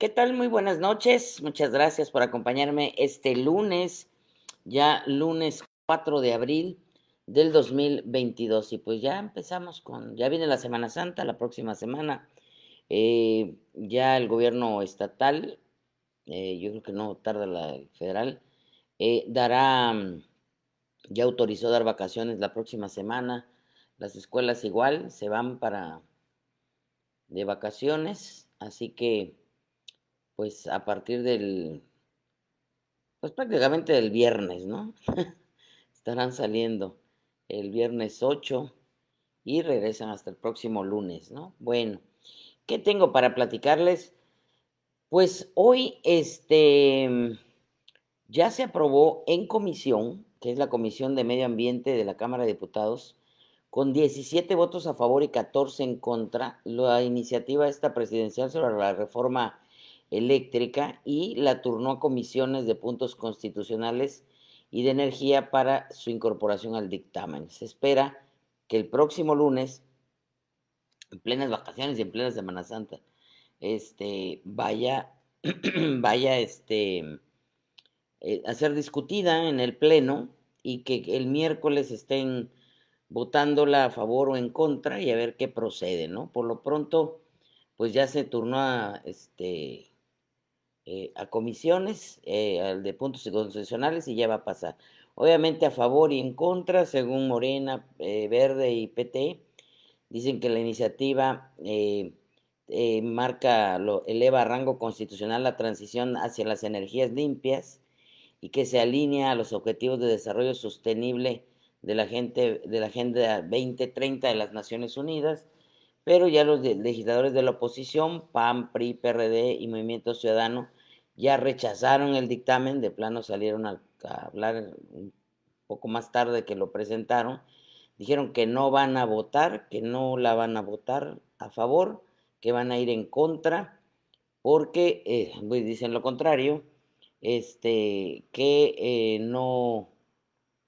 ¿Qué tal? Muy buenas noches. Muchas gracias por acompañarme este lunes, ya lunes 4 de abril del 2022. Y pues ya empezamos con, ya viene la Semana Santa, la próxima semana. Eh, ya el gobierno estatal, eh, yo creo que no tarda la federal, eh, dará, mm, ya autorizó dar vacaciones la próxima semana. Las escuelas igual se van para de vacaciones, así que pues a partir del, pues prácticamente del viernes, ¿no? Estarán saliendo el viernes 8 y regresan hasta el próximo lunes, ¿no? Bueno, ¿qué tengo para platicarles? Pues hoy, este, mm, ya se aprobó en comisión, que es la Comisión de Medio Ambiente de la Cámara de Diputados, con 17 votos a favor y 14 en contra, la iniciativa esta presidencial sobre la reforma eléctrica y la turnó a comisiones de puntos constitucionales y de energía para su incorporación al dictamen. Se espera que el próximo lunes, en plenas vacaciones y en plena Semana Santa, este, vaya, vaya este, eh, a ser discutida en el Pleno y que el miércoles estén votándola a favor o en contra y a ver qué procede, ¿no? Por lo pronto, pues ya se turnó a, este, eh, a comisiones, eh, de puntos constitucionales, y ya va a pasar. Obviamente a favor y en contra, según Morena, eh, Verde y PT, dicen que la iniciativa marca, lo, eleva a rango constitucional la transición hacia las energías limpias y que se alinea a los objetivos de desarrollo sostenible de la, gente, de la Agenda 2030 de las Naciones Unidas, pero ya los legisladores de la oposición, PAN, PRI, PRD y Movimiento Ciudadano, ya rechazaron el dictamen, de plano salieron a, hablar un poco más tarde que lo presentaron, dijeron que no van a votar, que no la van a votar a favor, que van a ir en contra, porque, eh, pues, dicen lo contrario, este, que eh, no,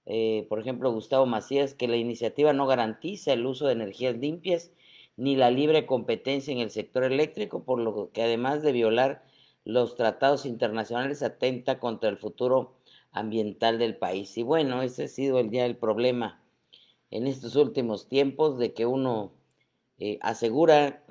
eh, por ejemplo, Gustavo Macías, que la iniciativa no garantiza el uso de energías limpias ni la libre competencia en el sector eléctrico, por lo que además de violar los tratados internacionales atenta contra el futuro ambiental del país. Y bueno, ese ha sido el día del problema en estos últimos tiempos de que uno eh, asegura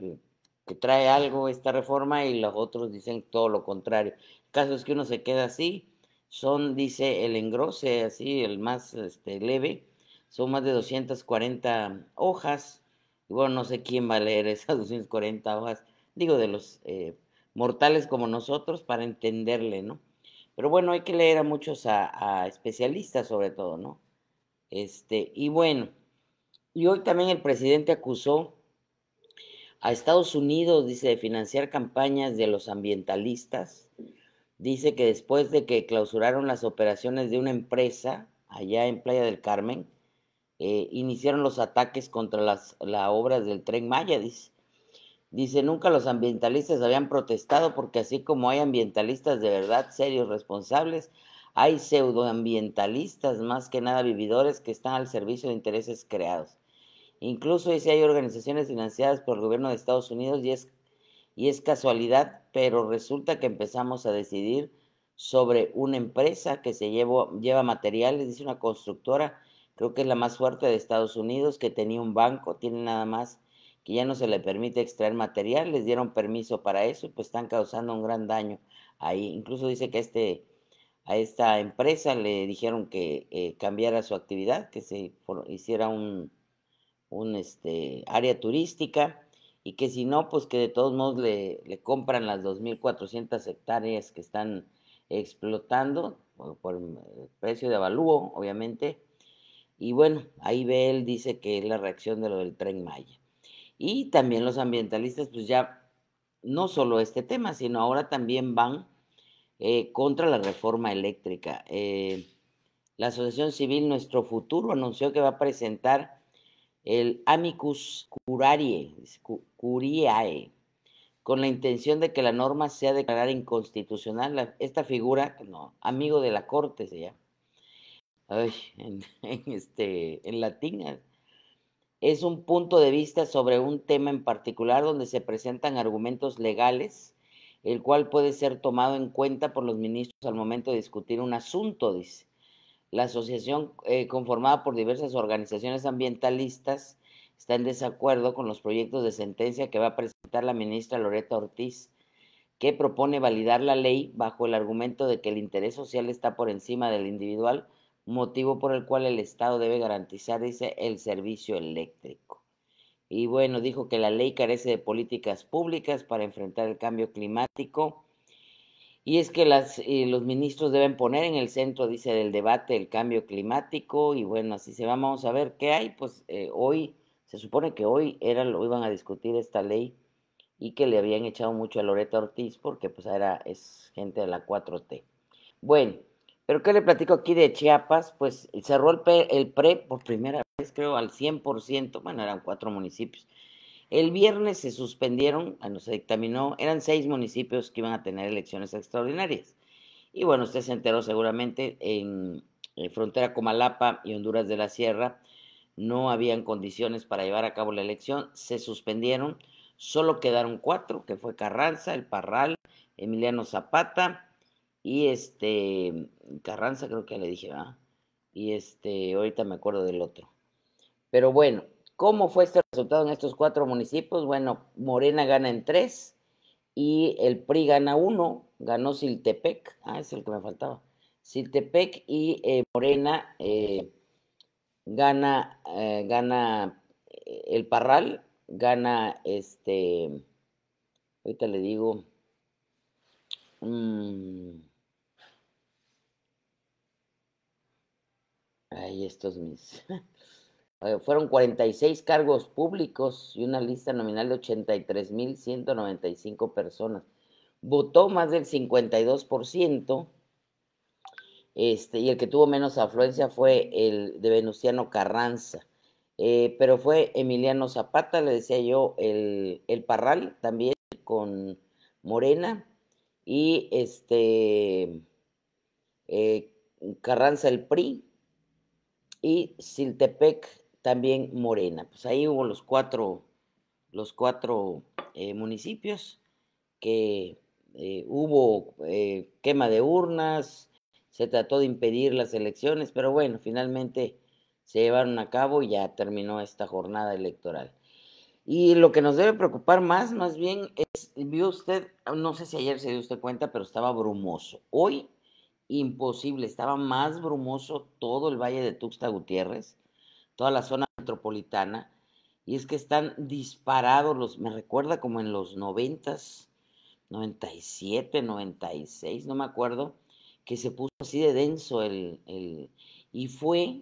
que trae algo esta reforma y los otros dicen todo lo contrario. El caso es que uno se queda así, son, dice, el engrose, así, el más este, leve, son más de 240 hojas, y bueno, no sé quién va a leer esas 240 hojas, digo, de los... Eh, mortales como nosotros para entenderle, ¿no? Pero bueno, hay que leer a muchos, a, especialistas sobre todo, ¿no? Este, y bueno, y hoy también el presidente acusó a Estados Unidos, dice, de financiar campañas de los ambientalistas. Dice que después de que clausuraron las operaciones de una empresa allá en Playa del Carmen, eh, iniciaron los ataques contra las, las obras del tren Maya, dice. Dice, nunca los ambientalistas habían protestado porque así como hay ambientalistas de verdad serios, responsables, hay pseudoambientalistas, más que nada vividores, que están al servicio de intereses creados. Incluso dice, hay organizaciones financiadas por el gobierno de Estados Unidos y es, y es casualidad, pero resulta que empezamos a decidir sobre una empresa que se llevó, lleva materiales, dice una constructora, creo que es la más fuerte de Estados Unidos, que tenía un banco, tiene nada más y ya no se le permite extraer material, les dieron permiso para eso y pues están causando un gran daño ahí. Incluso dice que este, a esta empresa le dijeron que eh, cambiara su actividad, que se hiciera un, este, área turística y que si no, pues que de todos modos le, compran las 2.400 hectáreas que están explotando por, precio de avalúo, obviamente. Y bueno, ahí ve él, dice que es la reacción de lo del tren Maya. Y también los ambientalistas, pues ya no solo este tema, sino ahora también van eh, contra la reforma eléctrica. Eh, la Asociación Civil Nuestro Futuro anunció que va a presentar el Amicus Curiae, Curiae con la intención de que la norma sea declarada inconstitucional. esta figura, no, amigo de la corte se llama. en, este, en latín, es un punto de vista sobre un tema en particular donde se presentan argumentos legales, el cual puede ser tomado en cuenta por los ministros al momento de discutir un asunto, dice. La asociación eh, conformada por diversas organizaciones ambientalistas está en desacuerdo con los proyectos de sentencia que va a presentar la ministra Loreta Ortiz, que propone validar la ley bajo el argumento de que el interés social está por encima del individual motivo por el cual el Estado debe garantizar, dice, el servicio eléctrico. Y bueno, dijo que la ley carece de políticas públicas para enfrentar el cambio climático. Y es que las, eh, los ministros deben poner en el centro, dice, del debate el cambio climático. Y bueno, así se va. Vamos a ver qué hay. Pues eh, hoy, se supone que hoy era, lo iban a discutir esta ley y que le habían echado mucho a Loreta Ortiz porque pues era, es gente de la 4T. Bueno, pero ¿qué le platico aquí de Chiapas? Pues cerró el, el PRE por primera vez, creo, al 100%, bueno, eran cuatro municipios. El viernes se suspendieron, ah, no se dictaminó, eran seis municipios que iban a tener elecciones extraordinarias. Y bueno, usted se enteró seguramente, en, en eh, frontera Comalapa y Honduras de la Sierra no habían condiciones para llevar a cabo la elección, se suspendieron, solo quedaron cuatro, que fue Carranza, El Parral, Emiliano Zapata, y este, Carranza creo que le dije, ¿verdad? Y este, ahorita me acuerdo del otro. Pero bueno, ¿cómo fue este resultado en estos cuatro municipios? Bueno, Morena gana en tres y el PRI gana uno, ganó Siltepec, ah, es el que me faltaba. Siltepec y eh, Morena eh, gana, eh, gana el Parral, gana este, ahorita le digo, mm, Ay, estos mis. Fueron 46 cargos públicos y una lista nominal de 83.195 personas. Votó más del 52%. Este, y el que tuvo menos afluencia fue el de Venustiano Carranza. Eh, pero fue Emiliano Zapata, le decía yo, el, Parral también con Morena. Y este eh, Carranza el PRI, y Siltepec también Morena. Pues ahí hubo los cuatro, los eh, municipios que eh, hubo eh, quema de urnas, se trató de impedir las elecciones, pero bueno, finalmente se llevaron a cabo y ya terminó esta jornada electoral. Y lo que nos debe preocupar más, más bien, es, vio usted, no sé si ayer se dio usted cuenta, pero estaba brumoso. Hoy imposible, estaba más brumoso todo el valle de Tuxta Gutiérrez, toda la zona metropolitana, y es que están disparados los, me recuerda como en los 90s 97, 96, no me acuerdo, que se puso así de denso el, y fue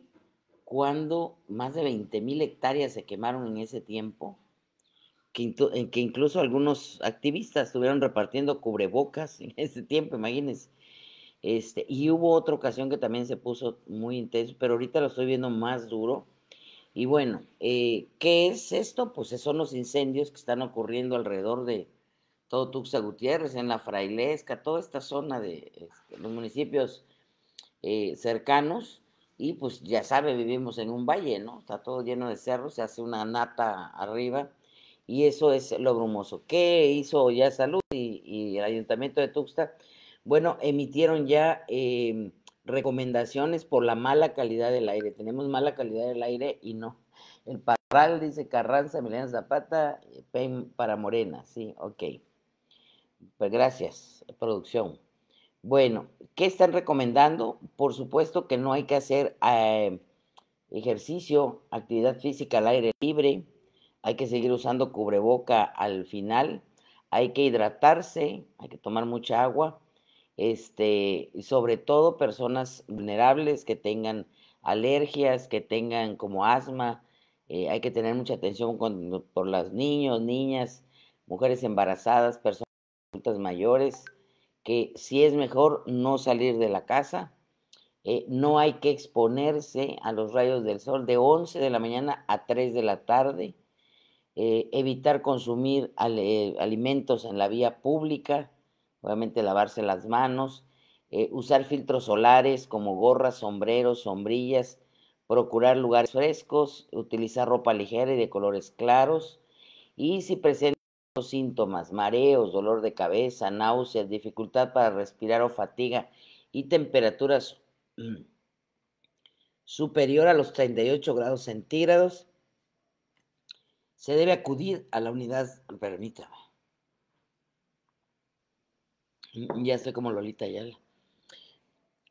cuando más de 20 mil hectáreas se quemaron en ese tiempo, que incluso algunos activistas estuvieron repartiendo cubrebocas en ese tiempo, imagínense, este, y hubo otra ocasión que también se puso muy intenso, pero ahorita lo estoy viendo más duro. Y bueno, eh, ¿qué es esto? Pues son los incendios que están ocurriendo alrededor de todo Tuxta Gutiérrez, en la Frailesca, toda esta zona de este, los municipios eh, cercanos. Y pues ya sabe, vivimos en un valle, ¿no? Está todo lleno de cerros, se hace una nata arriba. Y eso es lo brumoso. ¿Qué hizo Ya Salud y, el Ayuntamiento de Tuxtla? bueno, emitieron ya em, recomendaciones por la mala calidad del aire. Tenemos mala calidad del aire y no. El Parral dice Carranza, Milena Zapata, eh, para Morena, sí, ok. Pues gracias, producción. Bueno, ¿qué están recomendando? Por supuesto que no hay que hacer eh, ejercicio, actividad física al aire libre, hay que seguir usando cubreboca al final, hay que hidratarse, hay que tomar mucha agua este, sobre todo personas vulnerables que tengan alergias, que tengan como asma. Eh, hay que tener mucha atención por los niños, niñas, mujeres embarazadas, personas adultas mayores, que si es mejor no salir de la casa. Eh, no hay que exponerse a los rayos del sol de 11 de la mañana a 3 de la tarde. Eh, evitar consumir alimentos en la vía pública obviamente lavarse las manos, eh, usar filtros solares como gorras, sombreros, sombrillas, procurar lugares frescos, utilizar ropa ligera y de colores claros. Y si presentan síntomas, mareos, dolor de cabeza, náuseas, dificultad para respirar o fatiga y temperaturas superior a los 38 grados centígrados, se debe acudir a la unidad, permítame, Mm, ya estoy como Lolita Ayala.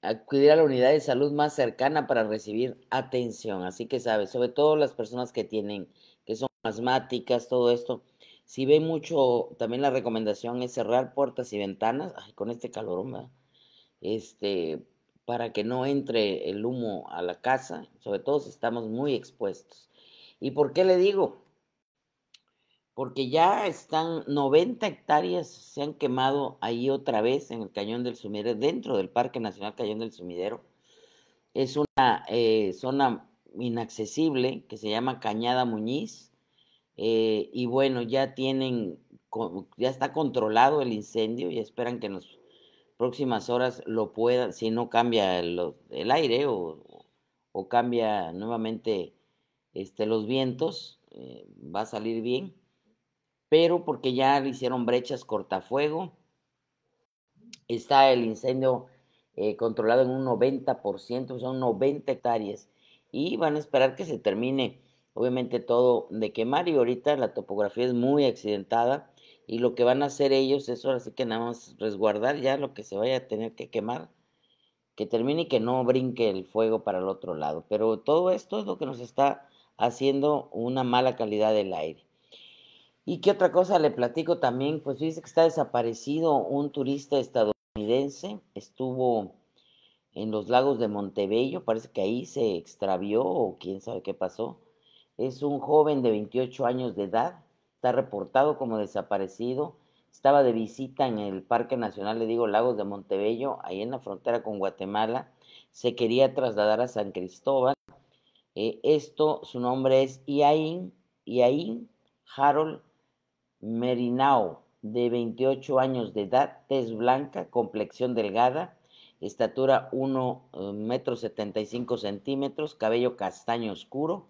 Acudir a la unidad de salud más cercana para recibir atención. Así que sabes, sobre todo las personas que tienen, que son asmáticas, todo esto. Si ve mucho, también la recomendación es cerrar puertas y ventanas, ay, con este calor, ¿verdad? este, para que no entre el humo a la casa, sobre todo si estamos muy expuestos. ¿Y por qué le digo? porque ya están 90 hectáreas se han quemado ahí otra vez en el Cañón del Sumidero, dentro del Parque Nacional Cañón del Sumidero. Es una eh, zona inaccesible que se llama Cañada Muñiz eh, y bueno, ya tienen, ya está controlado el incendio y esperan que en las próximas horas lo puedan, si no cambia el, aire o, cambia nuevamente este, los vientos, eh, va a salir bien pero porque ya le hicieron brechas cortafuego. Está el incendio eh, controlado en un 90%, son 90 hectáreas, y van a esperar que se termine, obviamente, todo de quemar. Y ahorita la topografía es muy accidentada, y lo que van a hacer ellos es ahora sí que nada más resguardar ya lo que se vaya a tener que quemar, que termine y que no brinque el fuego para el otro lado. Pero todo esto es lo que nos está haciendo una mala calidad del aire. ¿Y qué otra cosa le platico también? Pues dice que está desaparecido un turista estadounidense, estuvo en los lagos de Montebello, parece que ahí se extravió o quién sabe qué pasó. Es un joven de 28 años de edad, está reportado como desaparecido, estaba de visita en el Parque Nacional, le digo, Lagos de Montebello, ahí en la frontera con Guatemala, se quería trasladar a San Cristóbal. Eh, esto, su nombre es Iain, Iain Harold Merinao, de 28 años de edad, tez blanca, complexión delgada, estatura 1 metro 75 centímetros, cabello castaño oscuro.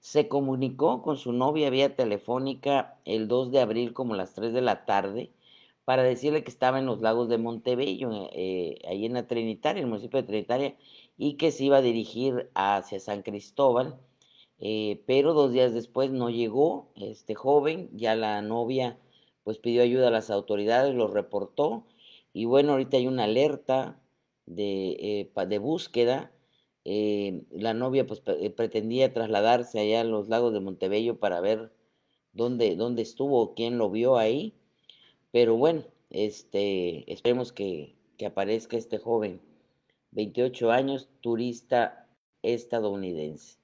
Se comunicó con su novia vía telefónica el 2 de abril como las 3 de la tarde para decirle que estaba en los lagos de Montebello, eh, ahí en la Trinitaria, el municipio de Trinitaria, y que se iba a dirigir hacia San Cristóbal eh, pero dos días después no llegó este joven, ya la novia pues pidió ayuda a las autoridades, lo reportó y bueno, ahorita hay una alerta de, eh, de búsqueda. Eh, la novia pues pretendía trasladarse allá a los lagos de Montebello para ver dónde, dónde estuvo, quién lo vio ahí. Pero bueno, este, esperemos que, que aparezca este joven, 28 años, turista estadounidense.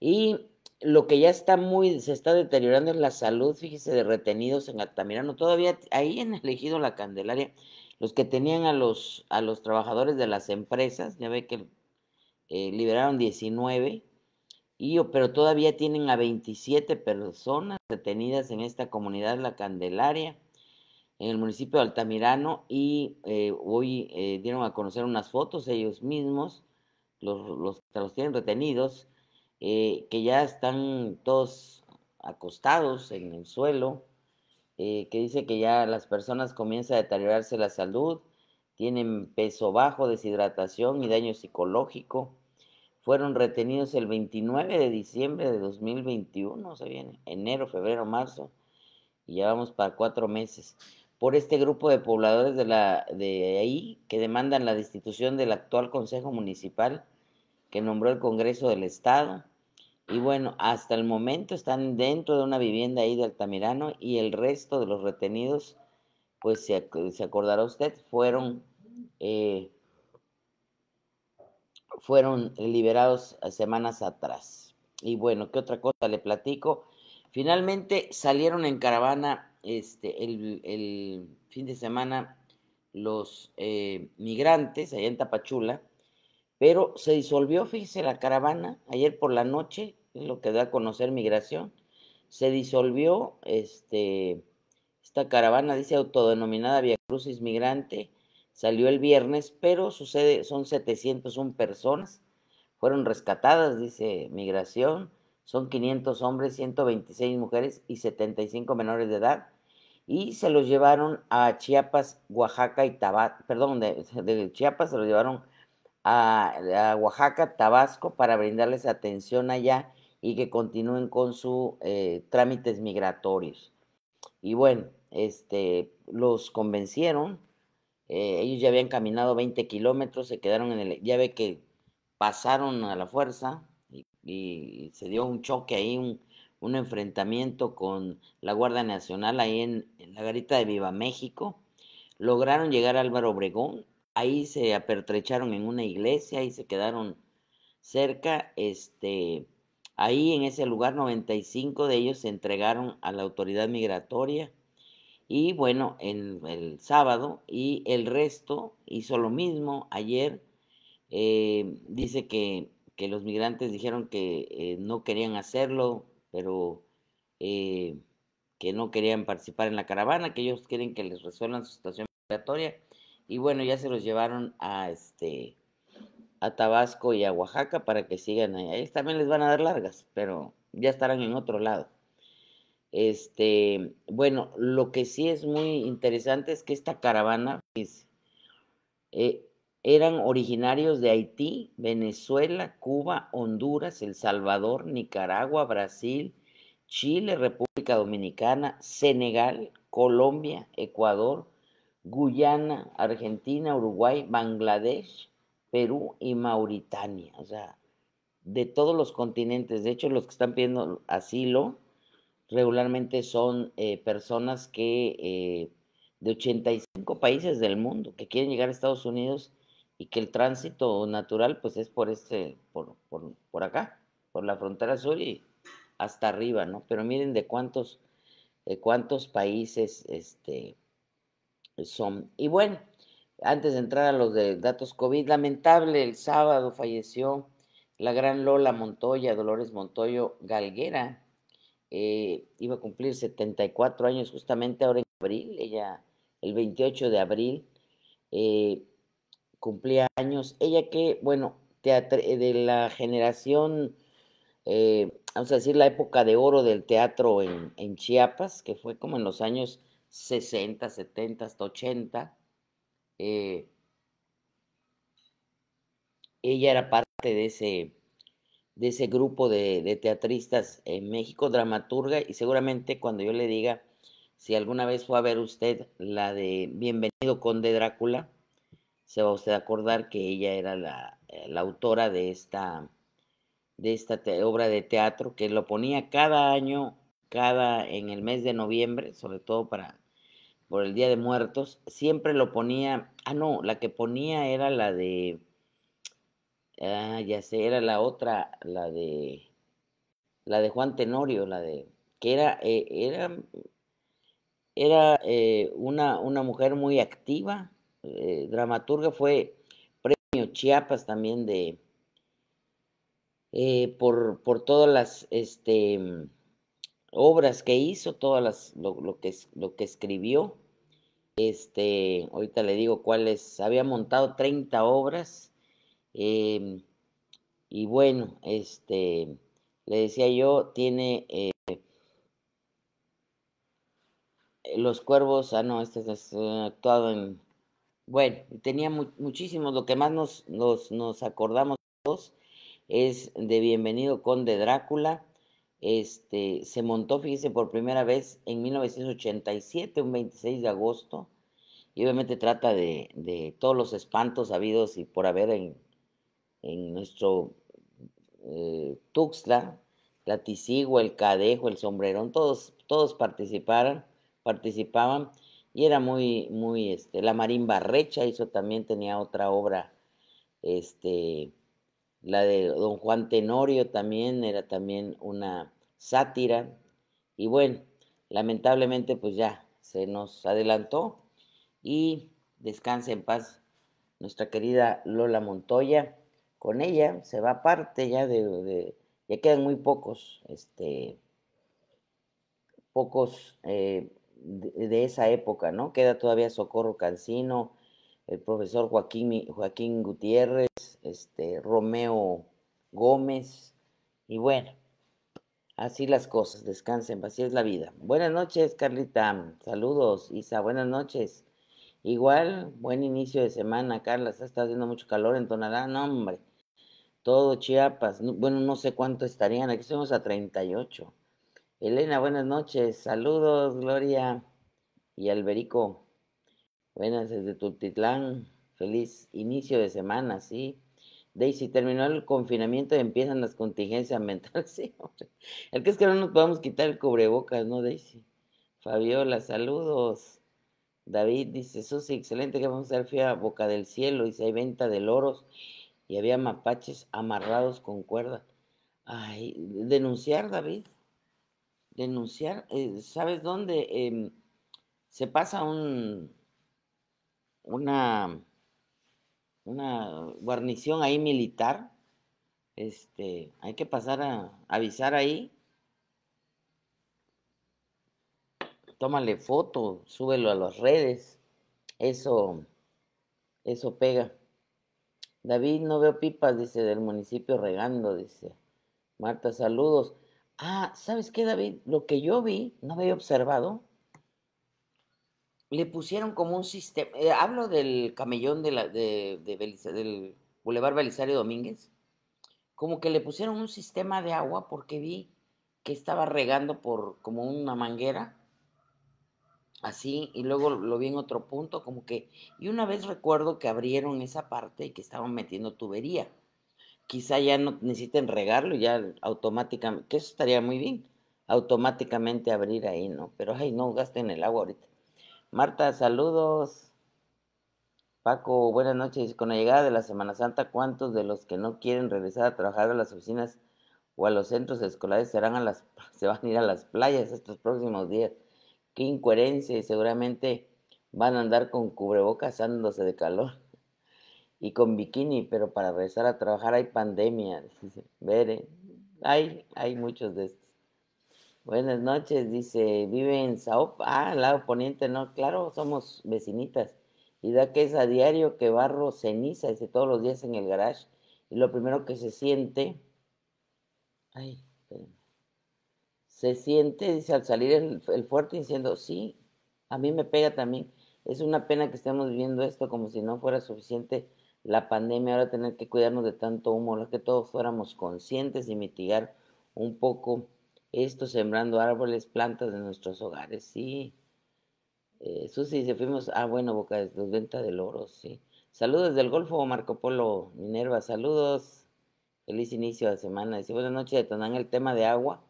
Y lo que ya está muy, se está deteriorando es la salud, fíjese, de retenidos en Altamirano. Todavía ahí han elegido la Candelaria, los que tenían a los, a los trabajadores de las empresas, ya ve que eh, liberaron 19, y, pero todavía tienen a 27 personas detenidas en esta comunidad, la Candelaria, en el municipio de Altamirano, y eh, hoy eh, dieron a conocer unas fotos ellos mismos, los que los tienen retenidos eh, que ya están todos acostados en el suelo, eh, que dice que ya las personas comienzan a deteriorarse la salud, tienen peso bajo, deshidratación y daño psicológico. Fueron retenidos el 29 de diciembre de 2021, se viene enero, febrero, marzo, y ya vamos para cuatro meses, por este grupo de pobladores de, la, de ahí que demandan la destitución del actual Consejo Municipal que nombró el Congreso del Estado. Y bueno, hasta el momento están dentro de una vivienda ahí de Altamirano y el resto de los retenidos, pues se, acordará usted, fueron, eh, fueron liberados semanas atrás. Y bueno, ¿qué otra cosa le platico? Finalmente salieron en caravana este, el, el fin de semana los eh, migrantes allá en Tapachula pero se disolvió, fíjese, la caravana ayer por la noche, lo que da a conocer migración, se disolvió este, esta caravana, dice autodenominada Via Crucis Migrante, salió el viernes, pero sucede, son 701 personas, fueron rescatadas, dice migración, son 500 hombres, 126 mujeres y 75 menores de edad, y se los llevaron a Chiapas, Oaxaca y Tabasco, perdón, de, Chiapas se los llevaron a, Oaxaca, Tabasco, para brindarles atención allá y que continúen con sus eh, trámites migratorios. Y bueno, este, los convencieron, eh, ellos ya habían caminado 20 kilómetros, se quedaron en el, ya ve que pasaron a la fuerza y, se dio un choque ahí, un, enfrentamiento con la Guardia Nacional ahí en, en, la garita de Viva México. Lograron llegar a Álvaro Obregón ahí se apertrecharon en una iglesia y se quedaron cerca. Este, ahí en ese lugar 95 de ellos se entregaron a la autoridad migratoria y bueno, en el sábado y el resto hizo lo mismo ayer. Eh, dice que, los migrantes dijeron que eh, no querían hacerlo, pero eh, que no querían participar en la caravana, que ellos quieren que les resuelvan su situación migratoria y bueno, ya se los llevaron a este a Tabasco y a Oaxaca para que sigan ahí. también les van a dar largas, pero ya estarán en otro lado. Este, bueno, lo que sí es muy interesante es que esta caravana es, eh, eran originarios de Haití, Venezuela, Cuba, Honduras, El Salvador, Nicaragua, Brasil, Chile, República Dominicana, Senegal, Colombia, Ecuador, Guyana, Argentina, Uruguay, Bangladesh, Perú y Mauritania. O sea, de todos los continentes. De hecho, los que están pidiendo asilo regularmente son eh, personas que eh, de 85 países del mundo que quieren llegar a Estados Unidos y que el tránsito natural pues es por este por, acá, por la frontera sur y hasta arriba, ¿no? Pero miren de cuántos de cuántos países este son. Y bueno, antes de entrar a los de datos COVID, lamentable, el sábado falleció la gran Lola Montoya, Dolores Montoyo Galguera. Eh, iba a cumplir 74 años justamente ahora en abril, ella el 28 de abril eh, cumplía años. Ella que, bueno, de la generación, eh, vamos a decir, la época de oro del teatro en Chiapas, que fue como en los años 60, 70, hasta 80. Eh, ella era parte de ese, de ese grupo de, teatristas en México, dramaturga, y seguramente cuando yo le diga si alguna vez fue a ver usted la de Bienvenido Conde Drácula, se va usted a acordar que ella era la, eh, la autora de esta, de esta obra de teatro que lo ponía cada año, cada en el mes de noviembre, sobre todo para por el Día de Muertos, siempre lo ponía, ah, no, la que ponía era la de, ah, ya sé, era la otra, la de, la de Juan Tenorio, la de, que era, eh, era, era eh, una, una, mujer muy activa, eh, dramaturga, fue premio Chiapas también de, por, por todas las, este, obras que hizo, todas las, lo, que, lo que escribió. Este, ahorita le digo cuáles, había montado 30 obras. Em, y bueno, este, le decía yo, tiene eh, Los Cuervos, ah no, este es eh, actuado en... Bueno, tenía muchísimos, lo que más nos, nos, nos acordamos es de Bienvenido Conde Drácula, este, se montó, fíjese, por primera vez en 1987, un 26 de agosto, y obviamente trata de, todos los espantos habidos y por haber en, nuestro eh, Tuxtla, la Tisigua, el Cadejo, el Sombrerón, todos, todos participaron, participaban, y era muy, muy, este, la Marín Barrecha hizo también, tenía otra obra, este, la de Don Juan Tenorio también era también una sátira. Y bueno, lamentablemente pues ya se nos adelantó y descanse en paz nuestra querida Lola Montoya. Con ella se va parte ya de, ya quedan muy pocos, este, pocos eh, de, de, esa época, ¿no? Queda todavía Socorro Cancino, el profesor Joaquín, Joaquín Gutiérrez, este, Romeo Gómez, y bueno, así las cosas, descansen, así es la vida. Buenas noches, Carlita, saludos, Isa, buenas noches. Igual, buen inicio de semana, Carla, está haciendo mucho calor en Tonalá, no, hombre, todo Chiapas, bueno, no sé cuánto estarían, aquí estamos a 38. Elena, buenas noches, saludos, Gloria y Alberico. Buenas desde Tultitlán. Feliz inicio de semana, sí. Daisy, terminó el confinamiento y empiezan las contingencias mentales. Sí, hombre. El que es que no nos podemos quitar el cubrebocas, ¿no, Daisy? Fabiola, saludos. David dice, eso Susi, excelente que vamos a hacer fía Boca del Cielo. y se hay venta de loros y había mapaches amarrados con cuerda. Ay, denunciar, David. Denunciar. Eh, ¿Sabes dónde? Em, se pasa un una, una guarnición ahí militar. Este, hay que pasar a avisar ahí. Tómale foto, súbelo a las redes. Eso, eso pega. David, no veo pipas, dice, del municipio regando, dice. Marta, saludos. Ah, ¿sabes qué, David? Lo que yo vi, no había observado, le pusieron como un sistema. Eh, hablo del camellón de, la, de, del Boulevard Belisario Domínguez. Como que le pusieron un sistema de agua porque vi que estaba regando por como una manguera. Así, y luego lo vi en otro punto, como que. Y una vez recuerdo que abrieron esa parte y que estaban metiendo tubería. Quizá ya no necesiten regarlo, ya automáticamente. Que eso estaría muy bien, automáticamente abrir ahí, ¿no? Pero, ay, no gasten el agua ahorita. Marta, saludos. Paco, buenas noches. Con la llegada de la Semana Santa, ¿cuántos de los que no quieren regresar a trabajar a las oficinas o a los centros escolares a las, se van a ir a las playas estos próximos días? Qué incoherencia y seguramente van a andar con cubrebocas dándose de calor y con bikini, pero para regresar a trabajar hay pandemia. ¿eh? hay, hay muchos de estos. Buenas noches, dice, vive en Saop? ah, al lado poniente, no, claro, somos vecinitas. Y da que es a diario que barro ceniza, dice, todos los días en el garage. Y lo primero que se siente, ay, se siente, dice, al salir el, fuerte diciendo, sí, a mí me pega también. Es una pena que estemos viviendo esto como si no fuera suficiente la pandemia, ahora tener que cuidarnos de tanto humo, que todos fuéramos conscientes y mitigar un poco esto sembrando árboles, plantas de nuestros hogares, sí. Eh, Susi dice, fuimos, ah, bueno, Boca de venta del oro, sí. Saludos del Golfo, Marco Polo, Minerva, saludos. Feliz inicio de semana. Dice, buenas noches, Tonán. El tema de agua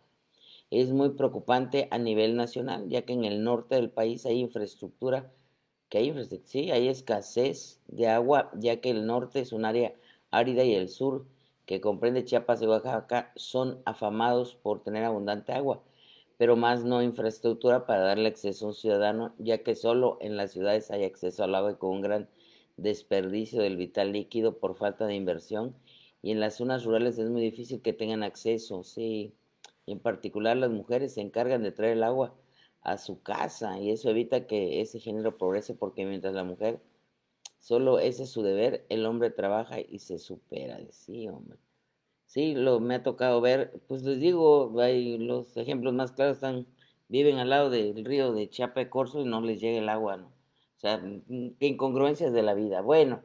es muy preocupante a nivel nacional, ya que en el norte del país hay infraestructura, que hay infraestructura, sí, hay escasez de agua, ya que el norte es un área árida y el sur que comprende Chiapas y Oaxaca, son afamados por tener abundante agua, pero más no infraestructura para darle acceso a un ciudadano, ya que solo en las ciudades hay acceso al agua y con un gran desperdicio del vital líquido por falta de inversión, y en las zonas rurales es muy difícil que tengan acceso, sí. Y en particular las mujeres se encargan de traer el agua a su casa y eso evita que ese género progrese porque mientras la mujer Solo ese es su deber. El hombre trabaja y se supera. Sí, hombre. Sí, lo, me ha tocado ver, pues les digo, hay los ejemplos más claros están, viven al lado del río de Chiapa y Corso y no les llega el agua, ¿no? O sea, qué incongruencias de la vida. Bueno,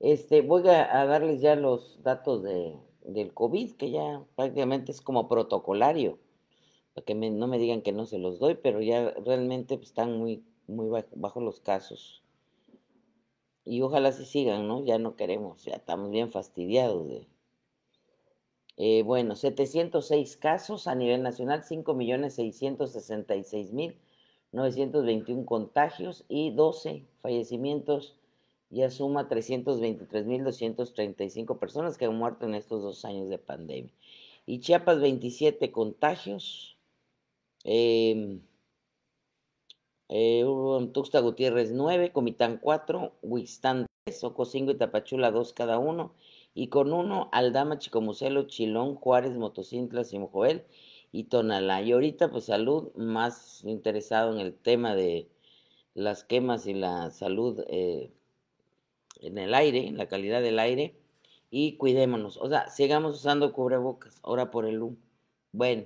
este, voy a, darles ya los datos de, del COVID, que ya prácticamente es como protocolario, para que me, no me digan que no se los doy, pero ya realmente están muy, muy bajo los casos y ojalá si sigan, ¿no? Ya no queremos, ya estamos bien fastidiados de... Eh, bueno, 706 casos a nivel nacional, 5.666.921 contagios y 12 fallecimientos, ya suma 323.235 personas que han muerto en estos dos años de pandemia. Y Chiapas, 27 contagios. Eh, eh, Tuxta Gutiérrez 9, Comitán 4, Huistán 3, Soco 5 y Tapachula 2 cada uno. Y con uno, Aldama, Chicomucelo, Chilón, Juárez, Motocintla, Simjoel y Tonalá. Y ahorita, pues salud, más interesado en el tema de las quemas y la salud eh, en el aire, en la calidad del aire. Y cuidémonos. O sea, sigamos usando cubrebocas, ahora por el U. Bueno,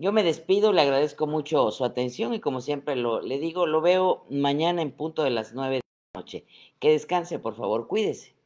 yo me despido, le agradezco mucho su atención y como siempre lo, le digo, lo veo mañana en punto de las nueve de la noche. Que descanse, por favor, cuídese.